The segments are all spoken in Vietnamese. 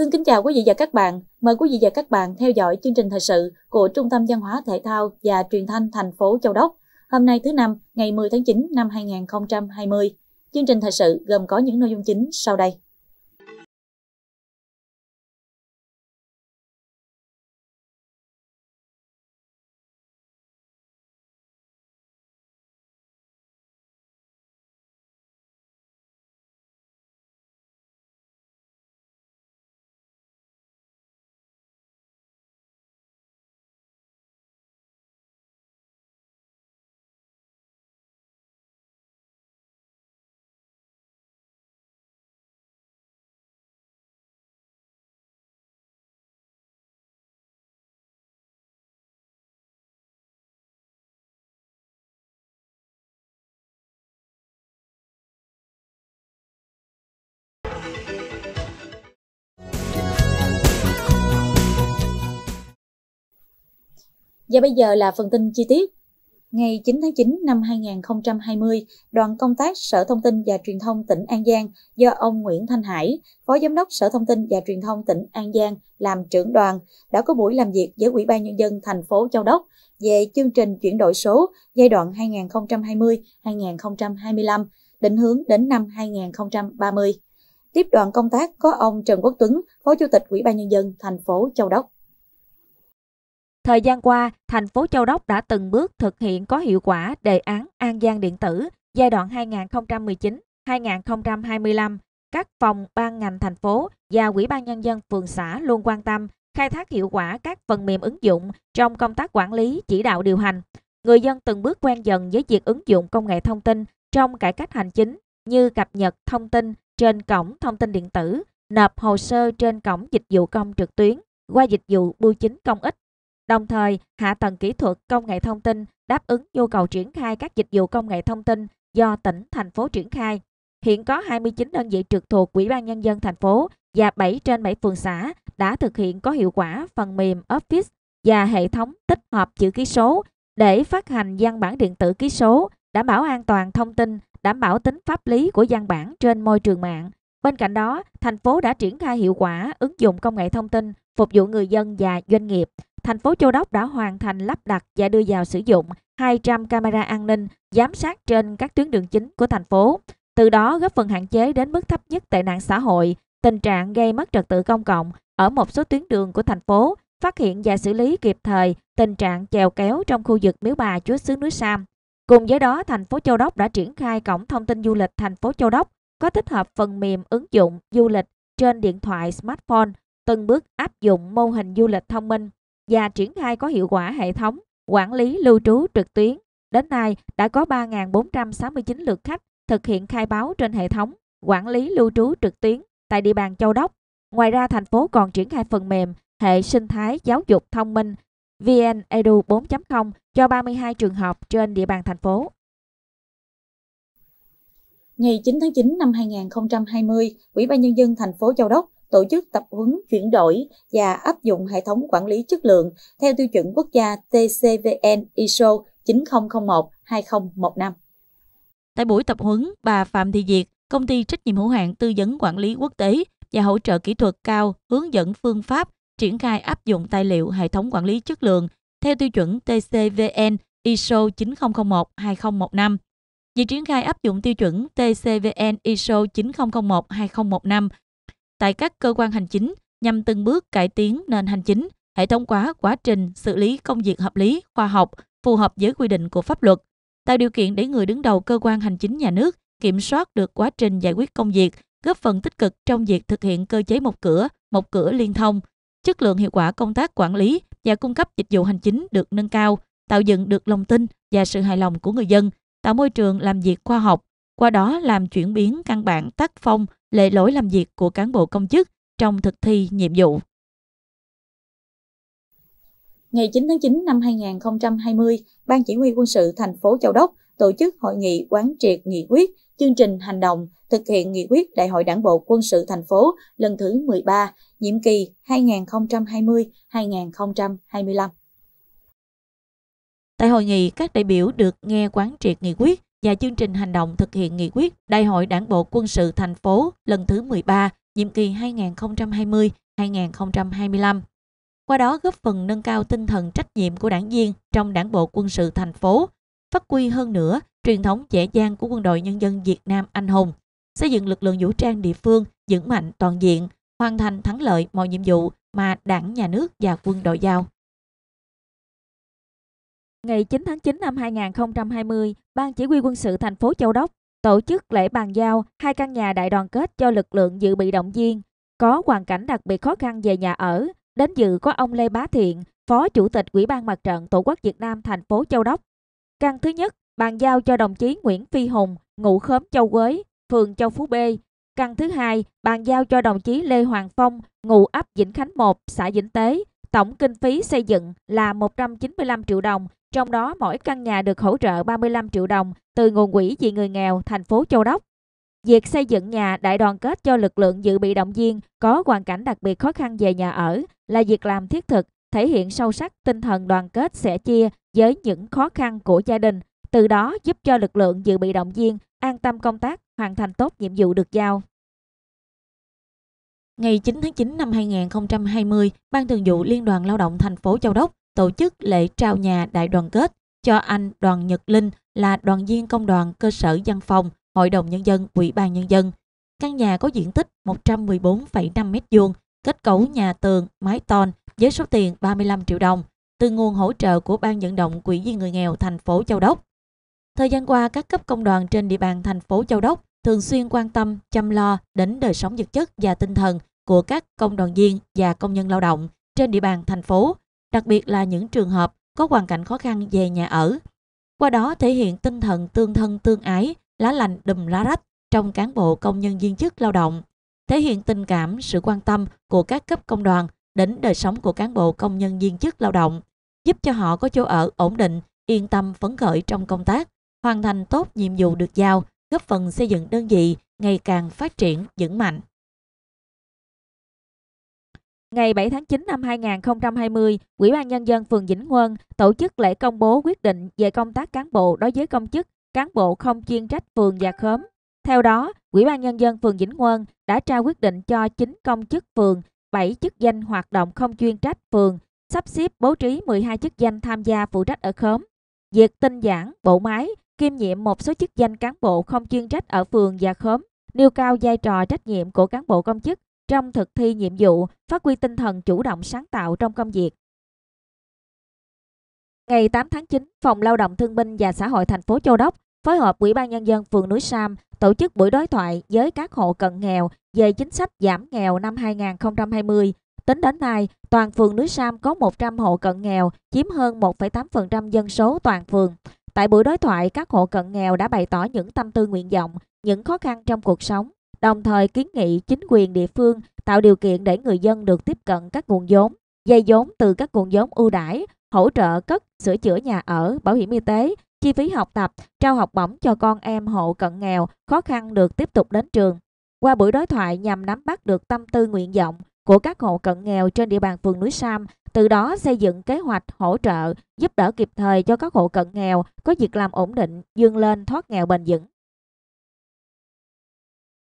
Xin kính chào quý vị và các bạn. Mời quý vị và các bạn theo dõi chương trình thời sự của Trung tâm Văn hóa Thể thao và Truyền thanh thành phố Châu Đốc. Hôm nay thứ năm, ngày 10 tháng 9 năm 2020. Chương trình thời sự gồm có những nội dung chính sau đây. Và bây giờ là phần tin chi tiết. Ngày 9 tháng 9 năm 2020, đoàn công tác Sở Thông tin và Truyền thông tỉnh An Giang do ông Nguyễn Thanh Hải, Phó Giám đốc Sở Thông tin và Truyền thông tỉnh An Giang làm trưởng đoàn, đã có buổi làm việc với Ủy ban Nhân dân thành phố Châu Đốc về chương trình chuyển đổi số giai đoạn 2020-2025, định hướng đến năm 2030. Tiếp đoàn công tác có ông Trần Quốc Tuấn, Phó Chủ tịch Ủy ban Nhân dân thành phố Châu Đốc. Thời gian qua, thành phố Châu Đốc đã từng bước thực hiện có hiệu quả đề án An Giang Điện tử giai đoạn 2019-2025. Các phòng ban ngành thành phố và Ủy ban Nhân dân phường xã luôn quan tâm khai thác hiệu quả các phần mềm ứng dụng trong công tác quản lý, chỉ đạo điều hành. Người dân từng bước quen dần với việc ứng dụng công nghệ thông tin trong cải cách hành chính như cập nhật thông tin trên cổng thông tin điện tử, nộp hồ sơ trên cổng dịch vụ công trực tuyến qua dịch vụ bưu chính công ích Đồng thời, hạ tầng kỹ thuật công nghệ thông tin đáp ứng nhu cầu triển khai các dịch vụ công nghệ thông tin do tỉnh, thành phố triển khai. Hiện có 29 đơn vị trực thuộc Ủy ban Nhân dân thành phố và 7 trên 7 phường xã đã thực hiện có hiệu quả phần mềm Office và hệ thống tích hợp chữ ký số để phát hành văn bản điện tử ký số, đảm bảo an toàn thông tin, đảm bảo tính pháp lý của văn bản trên môi trường mạng. Bên cạnh đó, thành phố đã triển khai hiệu quả ứng dụng công nghệ thông tin phục vụ người dân và doanh nghiệp thành phố Châu Đốc đã hoàn thành lắp đặt và đưa vào sử dụng 200 camera an ninh giám sát trên các tuyến đường chính của thành phố, từ đó góp phần hạn chế đến mức thấp nhất tệ nạn xã hội, tình trạng gây mất trật tự công cộng ở một số tuyến đường của thành phố, phát hiện và xử lý kịp thời tình trạng chèo kéo trong khu vực miếu bà Chúa xứ núi Sam. Cùng với đó, thành phố Châu Đốc đã triển khai cổng thông tin du lịch thành phố Châu Đốc có tích hợp phần mềm ứng dụng du lịch trên điện thoại smartphone, từng bước áp dụng mô hình du lịch thông minh và triển khai có hiệu quả hệ thống quản lý lưu trú trực tuyến. Đến nay đã có 3.469 lượt khách thực hiện khai báo trên hệ thống quản lý lưu trú trực tuyến tại địa bàn Châu Đốc. Ngoài ra, thành phố còn triển khai phần mềm hệ sinh thái giáo dục thông minh VN Edu 4.0 cho 32 trường học trên địa bàn thành phố. Ngày 9 tháng 9 năm 2020, Ủy ban Nhân dân thành phố Châu Đốc tổ chức tập huấn chuyển đổi và áp dụng hệ thống quản lý chất lượng theo tiêu chuẩn quốc gia TCVN ISO 9001-2015. Tại buổi tập huấn, bà Phạm Thị Diệt, công ty trách nhiệm hữu hạn tư vấn quản lý quốc tế và hỗ trợ kỹ thuật cao hướng dẫn phương pháp triển khai áp dụng tài liệu hệ thống quản lý chất lượng theo tiêu chuẩn TCVN ISO 9001-2015. Việc triển khai áp dụng tiêu chuẩn TCVN ISO 9001-2015 tại các cơ quan hành chính nhằm từng bước cải tiến nền hành chính, hệ thống hóa quá trình xử lý công việc hợp lý, khoa học, phù hợp với quy định của pháp luật, tạo điều kiện để người đứng đầu cơ quan hành chính nhà nước kiểm soát được quá trình giải quyết công việc, góp phần tích cực trong việc thực hiện cơ chế một cửa, một cửa liên thông, chất lượng hiệu quả công tác quản lý và cung cấp dịch vụ hành chính được nâng cao, tạo dựng được lòng tin và sự hài lòng của người dân, tạo môi trường làm việc khoa học, qua đó làm chuyển biến căn bản tác phong lệ lỗi làm việc của cán bộ công chức trong thực thi nhiệm vụ. Ngày 9 tháng 9 năm 2020, Ban Chỉ huy quân sự thành phố Châu Đốc tổ chức hội nghị quán triệt nghị quyết, chương trình hành động thực hiện nghị quyết Đại hội Đảng bộ quân sự thành phố lần thứ 13, nhiệm kỳ 2020-2025. Tại hội nghị, các đại biểu được nghe quán triệt nghị quyết, và chương trình hành động thực hiện nghị quyết Đại hội Đảng bộ quân sự thành phố lần thứ 13, nhiệm kỳ 2020-2025. Qua đó góp phần nâng cao tinh thần trách nhiệm của đảng viên trong Đảng bộ quân sự thành phố, phát huy hơn nữa truyền thống dễ dàng của quân đội nhân dân Việt Nam anh hùng, xây dựng lực lượng vũ trang địa phương vững mạnh toàn diện, hoàn thành thắng lợi mọi nhiệm vụ mà Đảng, Nhà nước và quân đội giao. Ngày 9 tháng 9 năm 2020, Ban Chỉ huy quân sự thành phố Châu Đốc tổ chức lễ bàn giao hai căn nhà đại đoàn kết cho lực lượng dự bị động viên có hoàn cảnh đặc biệt khó khăn về nhà ở. Đến dự có ông Lê Bá Thiện, Phó Chủ tịch Ủy ban Mặt trận Tổ quốc Việt Nam thành phố Châu Đốc. Căn thứ nhất bàn giao cho đồng chí Nguyễn Phi Hùng, ngụ khóm Châu Quế, phường Châu Phú B. Căn thứ hai bàn giao cho đồng chí Lê Hoàng Phong, ngụ ấp Vĩnh Khánh 1, xã Vĩnh Tế. Tổng kinh phí xây dựng là 195 triệu đồng trong đó mỗi căn nhà được hỗ trợ 35 triệu đồng từ nguồn quỹ vì người nghèo thành phố Châu Đốc. Việc xây dựng nhà đại đoàn kết cho lực lượng dự bị động viên có hoàn cảnh đặc biệt khó khăn về nhà ở là việc làm thiết thực, thể hiện sâu sắc tinh thần đoàn kết sẻ chia với những khó khăn của gia đình, từ đó giúp cho lực lượng dự bị động viên an tâm công tác, hoàn thành tốt nhiệm vụ được giao. Ngày 9 tháng 9 năm 2020, Ban Thường vụ Liên đoàn Lao động thành phố Châu Đốc tổ chức lễ trao nhà đại đoàn kết cho anh Đoàn Nhật Linh là đoàn viên công đoàn cơ sở văn phòng, Hội đồng Nhân dân, Ủy ban Nhân dân. Căn nhà có diện tích 114,5 m2, kết cấu nhà tường, mái tôn với số tiền 35 triệu đồng từ nguồn hỗ trợ của Ban vận động Quỹ vì người nghèo thành phố Châu Đốc. Thời gian qua, các cấp công đoàn trên địa bàn thành phố Châu Đốc thường xuyên quan tâm, chăm lo đến đời sống vật chất và tinh thần của các công đoàn viên và công nhân lao động trên địa bàn thành phố đặc biệt là những trường hợp có hoàn cảnh khó khăn về nhà ở. Qua đó thể hiện tinh thần tương thân tương ái, lá lành đùm lá rách trong cán bộ công nhân viên chức lao động, thể hiện tình cảm, sự quan tâm của các cấp công đoàn đến đời sống của cán bộ công nhân viên chức lao động, giúp cho họ có chỗ ở ổn định, yên tâm phấn khởi trong công tác, hoàn thành tốt nhiệm vụ được giao, góp phần xây dựng đơn vị ngày càng phát triển vững mạnh. Ngày 7 tháng 9 năm 2020, Ủy ban Nhân dân phường Vĩnh Huân tổ chức lễ công bố quyết định về công tác cán bộ đối với công chức, cán bộ không chuyên trách phường và khóm. Theo đó, Ủy ban Nhân dân phường Vĩnh Huân đã trao quyết định cho 9 công chức phường, 7 chức danh hoạt động không chuyên trách phường, sắp xếp bố trí 12 chức danh tham gia phụ trách ở khóm. Việc tinh giản, bộ máy, kiêm nhiệm một số chức danh cán bộ không chuyên trách ở phường và khóm, nêu cao vai trò trách nhiệm của cán bộ công chức trong thực thi nhiệm vụ, phát huy tinh thần chủ động sáng tạo trong công việc. Ngày 8 tháng 9, Phòng Lao động Thương binh và Xã hội thành phố Châu Đốc phối hợp Ủy ban Nhân dân phường Núi Sam tổ chức buổi đối thoại với các hộ cận nghèo về chính sách giảm nghèo năm 2020. Tính đến nay, toàn phường Núi Sam có 100 hộ cận nghèo, chiếm hơn 1,8% dân số toàn phường. Tại buổi đối thoại, các hộ cận nghèo đã bày tỏ những tâm tư nguyện vọng, những khó khăn trong cuộc sống, đồng thời kiến nghị chính quyền địa phương tạo điều kiện để người dân được tiếp cận các nguồn vốn, dây vốn từ các nguồn vốn ưu đãi, hỗ trợ cất, sửa chữa nhà ở, bảo hiểm y tế, chi phí học tập, trao học bổng cho con em hộ cận nghèo, khó khăn được tiếp tục đến trường. Qua buổi đối thoại nhằm nắm bắt được tâm tư nguyện vọng của các hộ cận nghèo trên địa bàn phường núi Sam, từ đó xây dựng kế hoạch hỗ trợ, giúp đỡ kịp thời cho các hộ cận nghèo có việc làm ổn định, vươn lên thoát nghèo bền vững.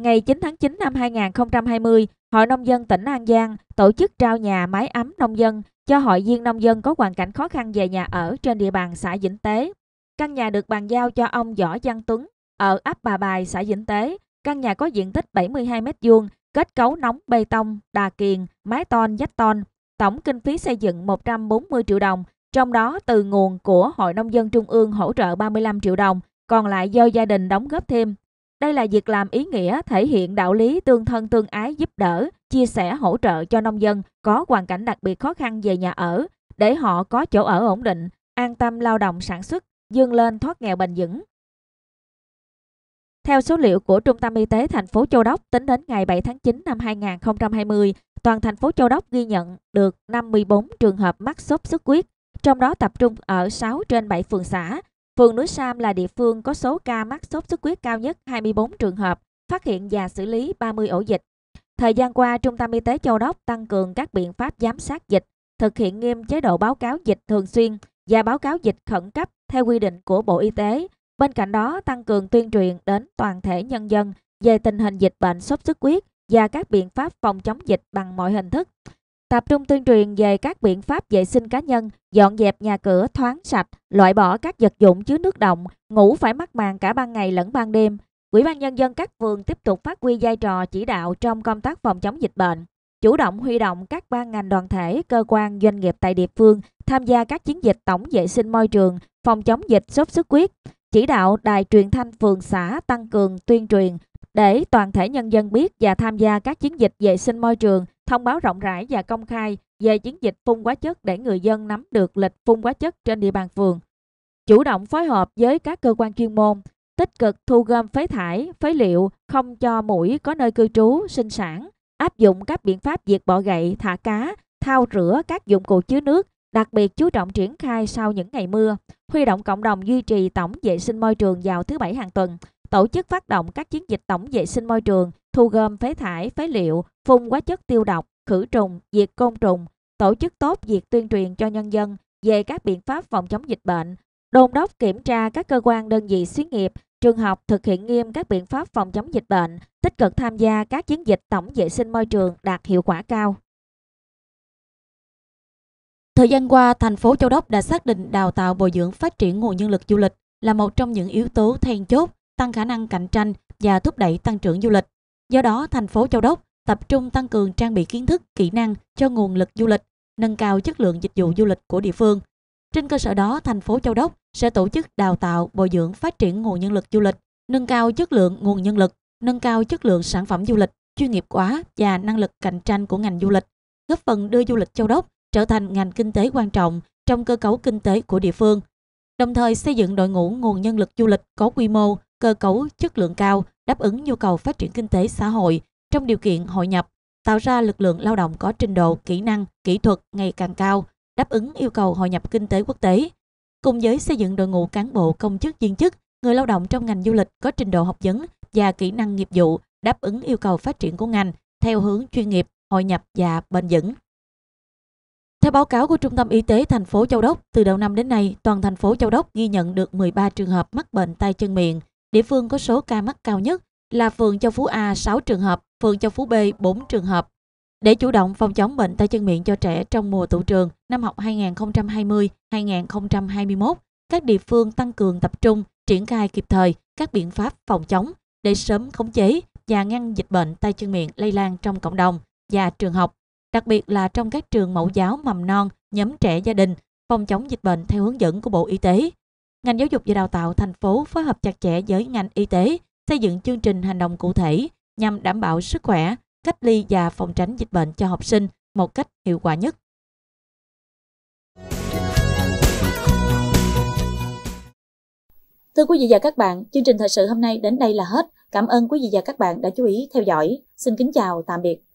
Ngày 9 tháng 9 năm 2020, Hội Nông dân tỉnh An Giang tổ chức trao nhà máy ấm nông dân cho hội viên nông dân có hoàn cảnh khó khăn về nhà ở trên địa bàn xã Vĩnh Tế. Căn nhà được bàn giao cho ông Võ Văn Tuấn ở ấp Bà Bài, xã Vĩnh Tế. Căn nhà có diện tích 72 m2, kết cấu nóng bê tông, đà kiền, mái tôn, vách tôn. Tổng kinh phí xây dựng 140 triệu đồng, trong đó từ nguồn của Hội Nông dân Trung ương hỗ trợ 35 triệu đồng, còn lại do gia đình đóng góp thêm. Đây là việc làm ý nghĩa thể hiện đạo lý tương thân tương ái giúp đỡ, chia sẻ hỗ trợ cho nông dân có hoàn cảnh đặc biệt khó khăn về nhà ở, để họ có chỗ ở ổn định, an tâm lao động sản xuất, dương lên thoát nghèo bền vững. Theo số liệu của Trung tâm Y tế thành phố Châu Đốc, tính đến ngày 7 tháng 9 năm 2020, toàn thành phố Châu Đốc ghi nhận được 54 trường hợp mắc sốt xuất huyết, trong đó tập trung ở 6 trên 7 phường xã, Phường núi Sam là địa phương có số ca mắc sốt xuất huyết cao nhất 24 trường hợp, phát hiện và xử lý 30 ổ dịch. Thời gian qua, Trung tâm Y tế Châu Đốc tăng cường các biện pháp giám sát dịch, thực hiện nghiêm chế độ báo cáo dịch thường xuyên và báo cáo dịch khẩn cấp theo quy định của Bộ Y tế. Bên cạnh đó, tăng cường tuyên truyền đến toàn thể nhân dân về tình hình dịch bệnh sốt xuất huyết và các biện pháp phòng chống dịch bằng mọi hình thức. Tập trung tuyên truyền về các biện pháp vệ sinh cá nhân, dọn dẹp nhà cửa thoáng sạch, loại bỏ các vật dụng chứa nước động, ngủ phải mắc màn cả ban ngày lẫn ban đêm. Ủy ban nhân dân các phường tiếp tục phát huy vai trò chỉ đạo trong công tác phòng chống dịch bệnh, chủ động huy động các ban ngành đoàn thể, cơ quan, doanh nghiệp tại địa phương tham gia các chiến dịch tổng vệ sinh môi trường, phòng chống dịch sốt xuất huyết, chỉ đạo đài truyền thanh phường xã tăng cường tuyên truyền để toàn thể nhân dân biết và tham gia các chiến dịch vệ sinh môi trường thông báo rộng rãi và công khai về chiến dịch phun hóa chất để người dân nắm được lịch phun hóa chất trên địa bàn phường. Chủ động phối hợp với các cơ quan chuyên môn, tích cực thu gom phế thải, phế liệu, không cho mũi có nơi cư trú, sinh sản, áp dụng các biện pháp diệt bọ gậy, thả cá, thao rửa các dụng cụ chứa nước, đặc biệt chú trọng triển khai sau những ngày mưa, huy động cộng đồng duy trì tổng vệ sinh môi trường vào thứ bảy hàng tuần, tổ chức phát động các chiến dịch tổng vệ sinh môi trường, thu gom phế thải, phế liệu, phun quá chất tiêu độc, khử trùng, diệt côn trùng, tổ chức tốt việc tuyên truyền cho nhân dân về các biện pháp phòng chống dịch bệnh, đôn đốc kiểm tra các cơ quan đơn vị xí nghiệp, trường học thực hiện nghiêm các biện pháp phòng chống dịch bệnh, tích cực tham gia các chiến dịch tổng vệ sinh môi trường đạt hiệu quả cao. Thời gian qua, thành phố Châu Đốc đã xác định đào tạo bồi dưỡng phát triển nguồn nhân lực du lịch là một trong những yếu tố then chốt tăng khả năng cạnh tranh và thúc đẩy tăng trưởng du lịch. Do đó, thành phố Châu Đốc tập trung tăng cường trang bị kiến thức, kỹ năng cho nguồn lực du lịch, nâng cao chất lượng dịch vụ du lịch của địa phương. Trên cơ sở đó, thành phố Châu Đốc sẽ tổ chức đào tạo, bồi dưỡng phát triển nguồn nhân lực du lịch, nâng cao chất lượng nguồn nhân lực, nâng cao chất lượng sản phẩm du lịch, chuyên nghiệp hóa và năng lực cạnh tranh của ngành du lịch, góp phần đưa du lịch Châu Đốc trở thành ngành kinh tế quan trọng trong cơ cấu kinh tế của địa phương, đồng thời xây dựng đội ngũ nguồn nhân lực du lịch có quy mô, cơ cấu chất lượng cao, đáp ứng nhu cầu phát triển kinh tế xã hội trong điều kiện hội nhập, tạo ra lực lượng lao động có trình độ, kỹ năng, kỹ thuật ngày càng cao, đáp ứng yêu cầu hội nhập kinh tế quốc tế. Cùng với xây dựng đội ngũ cán bộ công chức viên chức, người lao động trong ngành du lịch có trình độ học vấn và kỹ năng nghiệp vụ đáp ứng yêu cầu phát triển của ngành theo hướng chuyên nghiệp, hội nhập và bền vững. Theo báo cáo của Trung tâm Y tế thành phố Châu Đốc, từ đầu năm đến nay, toàn thành phố Châu Đốc ghi nhận được 13 trường hợp mắc bệnh tay chân miệng. Địa phương có số ca mắc cao nhất là phường Châu Phú A 6 trường hợp, phường Châu Phú B 4 trường hợp. Để chủ động phòng chống bệnh tay chân miệng cho trẻ trong mùa tụ trường năm học 2020-2021, các địa phương tăng cường tập trung, triển khai kịp thời các biện pháp phòng chống để sớm khống chế và ngăn dịch bệnh tay chân miệng lây lan trong cộng đồng và trường học, đặc biệt là trong các trường mẫu giáo mầm non, nhóm trẻ gia đình, phòng chống dịch bệnh theo hướng dẫn của Bộ Y tế. Ngành Giáo dục và Đào tạo thành phố phối hợp chặt chẽ với ngành y tế, xây dựng chương trình hành động cụ thể nhằm đảm bảo sức khỏe, cách ly và phòng tránh dịch bệnh cho học sinh một cách hiệu quả nhất. Thưa quý vị và các bạn, chương trình thời sự hôm nay đến đây là hết. Cảm ơn quý vị và các bạn đã chú ý theo dõi. Xin kính chào, tạm biệt.